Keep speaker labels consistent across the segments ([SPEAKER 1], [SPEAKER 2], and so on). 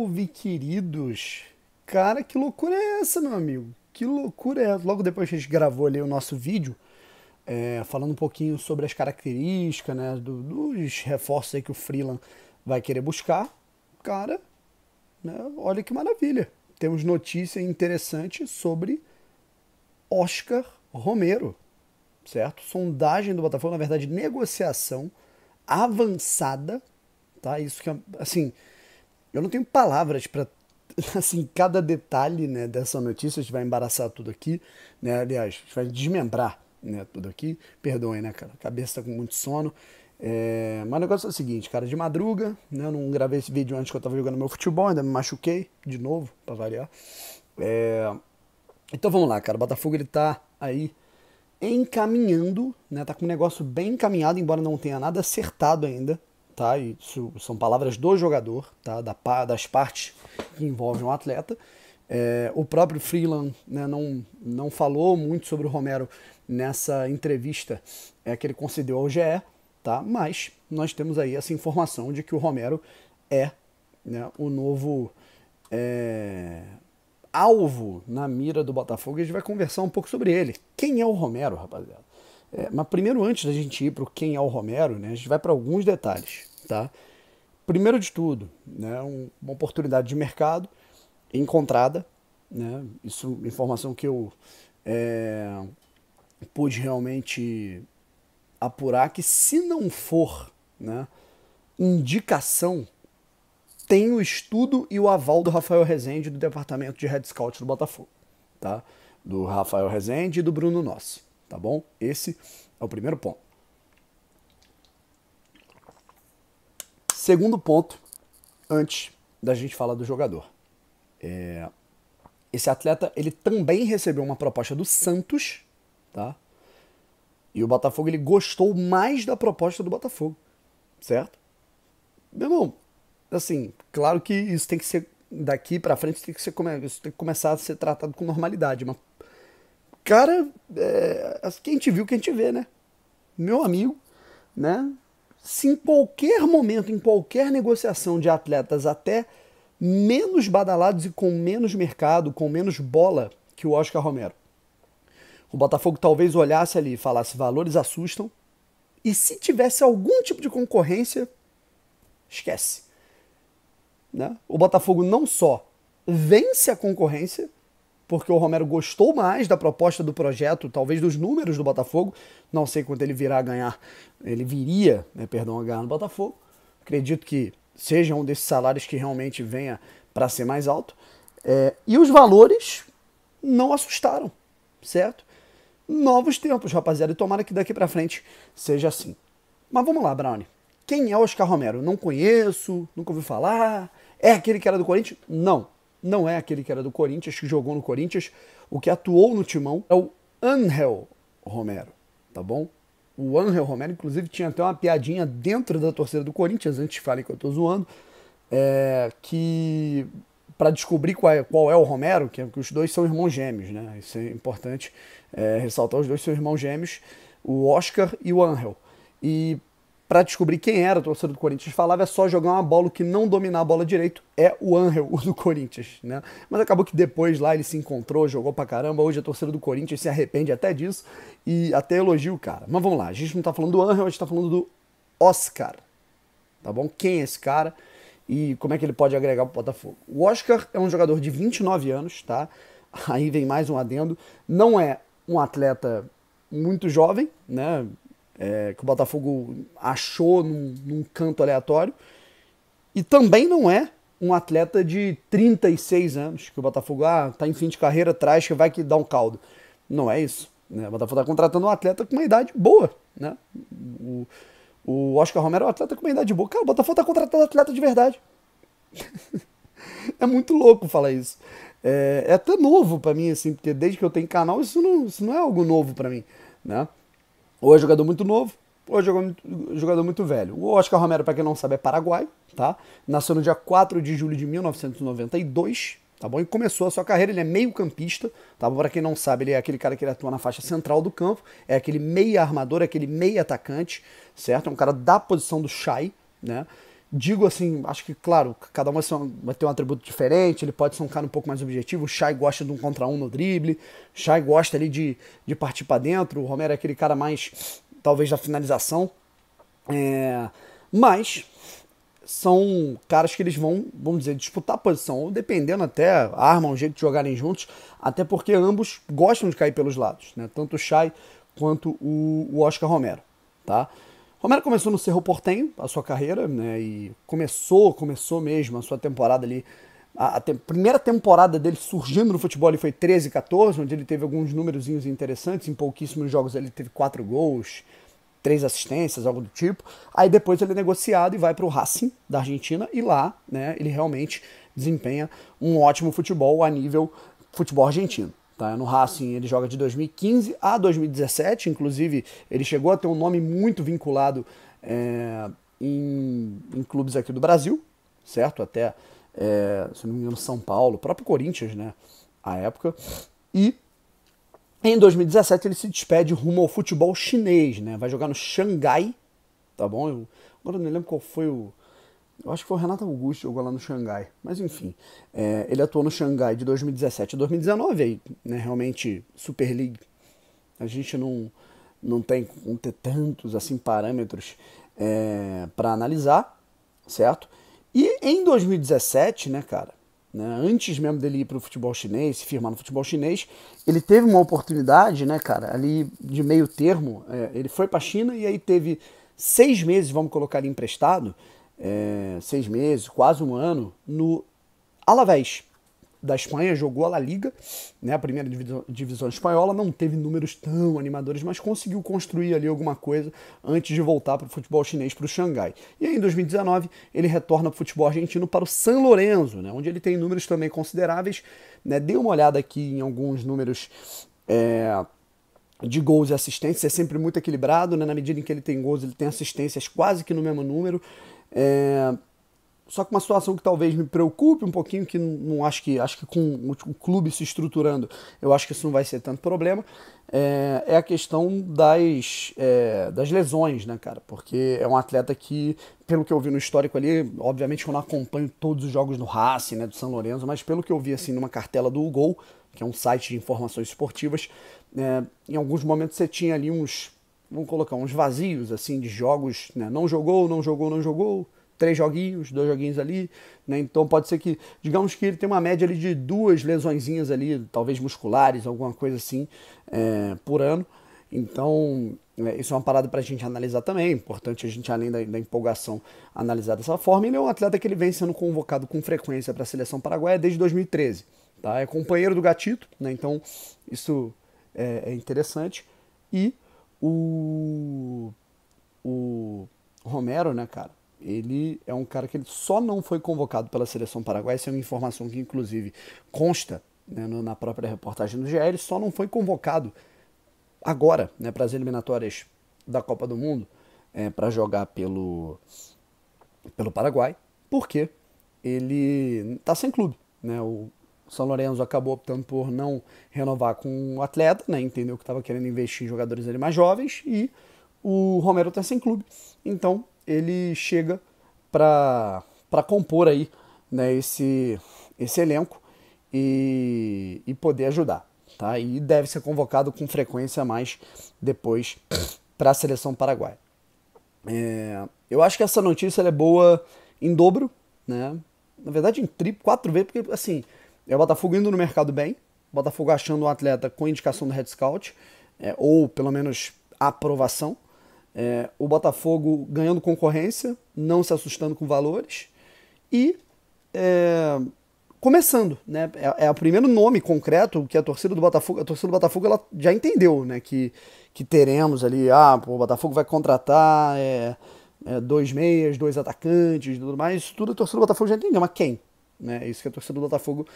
[SPEAKER 1] Salve, queridos! Cara, que loucura é essa, meu amigo? Que loucura é essa? Logo depois que a gente gravou ali o nosso vídeo, é, falando um pouquinho sobre as características, né, do, dos reforços aí que o Freeland vai querer buscar, cara, né, olha que maravilha. Temos notícia interessante sobre Oscar Romero, certo? Sondagem do Botafogo, na verdade, negociação avançada, tá? Isso que, é, assim, eu não tenho palavras para assim cada detalhe né, dessa notícia. A gente vai embaraçar tudo aqui, né? Aliás, a gente vai desmembrar né, tudo aqui. perdoe né, cara? A cabeça tá com muito sono. É, mas o negócio é o seguinte, cara, de madruga, né? Eu não gravei esse vídeo antes que eu tava jogando meu futebol, ainda me machuquei de novo, pra variar. É, então vamos lá, cara. O Botafogo ele tá aí encaminhando, né? Tá com um negócio bem encaminhado, embora não tenha nada acertado ainda tá? Isso são palavras do jogador, tá? das partes que envolvem um atleta. É, o próprio Freeland né, não, não falou muito sobre o Romero nessa entrevista é, que ele concedeu ao GE, tá? mas nós temos aí essa informação de que o Romero é né, o novo é, alvo na mira do Botafogo e a gente vai conversar um pouco sobre ele. Quem é o Romero, rapaziada? É, mas primeiro, antes da gente ir para quem é o Romero, né, a gente vai para alguns detalhes tá? Primeiro de tudo, né, uma oportunidade de mercado encontrada, né? Isso informação que eu é, pude realmente apurar que se não for, né, indicação tem o estudo e o aval do Rafael Rezende do departamento de Head Scout do Botafogo, tá? Do Rafael Rezende e do Bruno Nossi, tá bom? Esse é o primeiro ponto. Segundo ponto, antes da gente falar do jogador. É, esse atleta, ele também recebeu uma proposta do Santos, tá? E o Botafogo, ele gostou mais da proposta do Botafogo, certo? Meu irmão, assim, claro que isso tem que ser, daqui pra frente, tem que ser, isso tem que começar a ser tratado com normalidade, mas, cara, é, assim, quem te viu, quem te vê, né? Meu amigo, né? se em qualquer momento, em qualquer negociação de atletas até menos badalados e com menos mercado, com menos bola que o Oscar Romero, o Botafogo talvez olhasse ali e falasse: valores assustam. E se tivesse algum tipo de concorrência, esquece. Né? O Botafogo não só vence a concorrência, porque o Romero gostou mais da proposta do projeto, talvez dos números do Botafogo. Não sei quanto ele virá a ganhar, ele viria, né, perdão, a ganhar no Botafogo. Acredito que seja um desses salários que realmente venha para ser mais alto. É, e os valores não assustaram, certo? Novos tempos, rapaziada, e tomara que daqui para frente seja assim. Mas vamos lá, Brownie. Quem é Oscar Romero? Não conheço, nunca ouvi falar. É aquele que era do Corinthians? Não não é aquele que era do Corinthians, que jogou no Corinthians. O que atuou no timão é o Angel Romero, tá bom? O Angel Romero, inclusive, tinha até uma piadinha dentro da torcida do Corinthians, antes de falem que eu tô zoando, é, que para descobrir qual é, qual é, o Romero, que, é, que os dois são irmãos gêmeos, né? Isso é importante é, ressaltar, os dois são irmãos gêmeos, o Oscar e o Angel. E para descobrir quem era o torcedor do Corinthians falava, é só jogar uma bola, o que não dominar a bola direito é o Angel, o do Corinthians, né? Mas acabou que depois lá ele se encontrou, jogou pra caramba, hoje a é torcida do Corinthians se arrepende até disso e até elogio o cara. Mas vamos lá, a gente não tá falando do Angel, a gente tá falando do Oscar, tá bom? Quem é esse cara e como é que ele pode agregar pro Botafogo? O Oscar é um jogador de 29 anos, tá? Aí vem mais um adendo, não é um atleta muito jovem, né? é, que o Botafogo achou num, num canto aleatório. E também não é um atleta de 36 anos, que o Botafogo ah, tá em fim de carreira, traz que vai que dá um caldo. Não é isso. Né? O Botafogo está contratando um atleta com uma idade boa. Né? O, o Oscar Romero é um atleta com uma idade boa. Cara, o Botafogo está contratando atleta de verdade. é muito louco falar isso. É, é até novo para mim, assim, porque desde que eu tenho canal, isso não, isso não é algo novo para mim. Né? Ou é jogador muito novo, ou é jogador, jogador muito velho. O Oscar Romero, para quem não sabe, é paraguai, tá? Nasceu no dia 4 de julho de 1992, tá bom? E começou a sua carreira, ele é meio-campista, tá bom? Para quem não sabe, ele é aquele cara que atua na faixa central do campo, é aquele meia armador, é aquele meia atacante, certo? É um cara da posição do Chai, né? digo assim, acho que, claro, cada um vai, ter um atributo diferente, ele pode ser um cara um pouco mais objetivo, o Shai gosta de um contra um no drible, o Shai gosta ali de, de partir para dentro, o Romero é aquele cara mais, talvez, da finalização. É, mas são caras que eles vão, vamos dizer, disputar a posição, ou dependendo até, armam um jeito de jogarem juntos, até porque ambos gostam de cair pelos lados, né? Tanto o Shai quanto o, o Oscar Romero, tá? Romero começou no Cerro Portenho a sua carreira, né? E começou, começou mesmo a sua temporada ali. A, a te primeira temporada dele surgindo no futebol foi 13 14, onde ele teve alguns númerozinhos interessantes. Em pouquíssimos jogos ele teve quatro gols, três assistências, algo do tipo. Aí depois ele é negociado e vai para o Racing da Argentina e lá, né, ele realmente desempenha um ótimo futebol a nível futebol argentino. Tá? No Racing ele joga de 2015 a 2017, inclusive ele chegou a ter um nome muito vinculado é, em, em, clubes aqui do Brasil, certo? Até, é, se não me engano, São Paulo, próprio Corinthians, né? A época. E em 2017 ele se despede rumo ao futebol chinês, né? Vai jogar no Xangai, tá bom? Eu, agora eu não lembro qual foi o, eu acho que foi o Renato Augusto que jogou lá no Xangai. Mas enfim, é, ele atuou no Xangai de 2017 a 2019, aí, né, realmente Super League. A gente não, não tem ter tantos assim parâmetros é, para analisar, certo? E em 2017, né, cara, né, antes mesmo dele ir para o futebol chinês, se firmar no futebol chinês, ele teve uma oportunidade, né, cara, ali de meio termo. É, ele foi para a China e aí teve seis meses, vamos colocar ali emprestado, é, seis meses, quase um ano, no Alavés da Espanha, jogou a La Liga, né, a primeira divisão, divisão, espanhola, não teve números tão animadores, mas conseguiu construir ali alguma coisa antes de voltar para o futebol chinês, para o Xangai. E aí, em 2019, ele retorna para o futebol argentino para o San Lorenzo, né, onde ele tem números também consideráveis. Né, dê uma olhada aqui em alguns números. É, de gols e assistências, é sempre muito equilibrado, né? na medida em que ele tem gols, ele tem assistências quase que no mesmo número. É... Só que uma situação que talvez me preocupe um pouquinho, que não acho que acho que com o clube se estruturando, eu acho que isso não vai ser tanto problema, é, é a questão das, é, das lesões, né, cara? Porque é um atleta que, pelo que eu vi no histórico ali, obviamente eu não acompanho todos os jogos do Racing, né, do São Lourenço, mas pelo que eu vi assim numa cartela do Gol, que é um site de informações esportivas, é, em alguns momentos você tinha ali uns vamos colocar uns vazios assim de jogos, né? não jogou, não jogou, não jogou, três joguinhos, dois joguinhos ali, né? Então pode ser que, digamos que ele tem uma média ali de duas lesõezinhas ali, talvez musculares, alguma coisa assim, é, por ano. Então é, isso é uma parada para a gente analisar também. É importante a gente, além da, da, empolgação, analisar dessa forma. Ele é um atleta que ele vem sendo convocado com frequência para a seleção paraguaia desde 2013. Tá? É companheiro do Gatito, né? então isso é, é interessante. E o, o Romero, né, cara? Ele é um cara que ele só não foi convocado pela seleção paraguaia. Essa é uma informação que, inclusive, consta né, na própria reportagem do GE. Ele só não foi convocado agora né, para as eliminatórias da Copa do Mundo é, para jogar pelo, pelo Paraguai, porque ele está sem clube. Né? O são Lourenço acabou optando por não renovar com o atleta, né? Entendeu que estava querendo investir em jogadores ali mais jovens e o Romero está sem clube. Então ele chega para compor aí né, esse, esse elenco e, e poder ajudar. Tá? E deve ser convocado com frequência mais depois para a seleção paraguaia. É, eu acho que essa notícia é boa em dobro, né? Na verdade, em triplo, quatro vezes, porque assim, é o Botafogo indo no mercado bem, o Botafogo achando um atleta com indicação do head scout, é, ou pelo menos aprovação. É, o Botafogo ganhando concorrência, não se assustando com valores e é, começando, né? É, é, o primeiro nome concreto que a torcida do Botafogo, a torcida do Botafogo, ela já entendeu, né? Que, que teremos ali, ah, pô, o Botafogo vai contratar é, é dois meias, dois atacantes, tudo mais. Isso tudo a torcida do Botafogo já entendeu, mas quem? Né? É isso que a torcida do Botafogo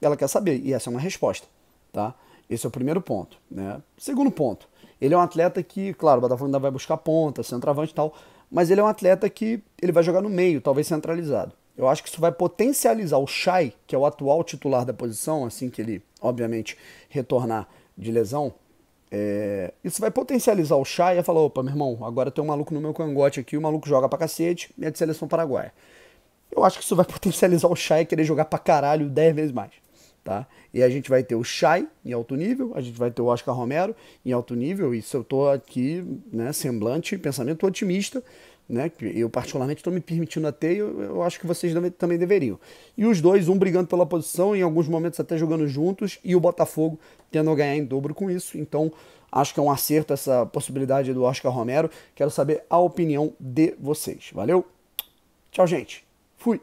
[SPEAKER 1] ela quer saber. E essa é uma resposta. Tá? Esse é o primeiro ponto. Né? Segundo ponto, ele é um atleta que, claro, o Botafogo ainda vai buscar ponta, centroavante e tal, mas ele é um atleta que ele vai jogar no meio, talvez centralizado. Eu acho que isso vai potencializar o Chay, que é o atual titular da posição, assim que ele, obviamente, retornar de lesão. É... Isso vai potencializar o Chay e falar: opa, meu irmão, agora tem um maluco no meu cangote aqui, o maluco joga pra cacete e é de seleção paraguaia eu acho que isso vai potencializar o Shai querer jogar pra caralho 10 vezes mais. Tá? E a gente vai ter o Shai em alto nível, a gente vai ter o Oscar Romero em alto nível, e se eu tô aqui, né, semblante, pensamento otimista, né, que eu particularmente estou me permitindo a ter, eu, eu acho que vocês também deveriam. E os dois, um brigando pela posição, em alguns momentos até jogando juntos, e o Botafogo tendo a ganhar em dobro com isso. Então, acho que é um acerto essa possibilidade do Oscar Romero. Quero saber a opinião de vocês. Valeu? Tchau, gente. Fui!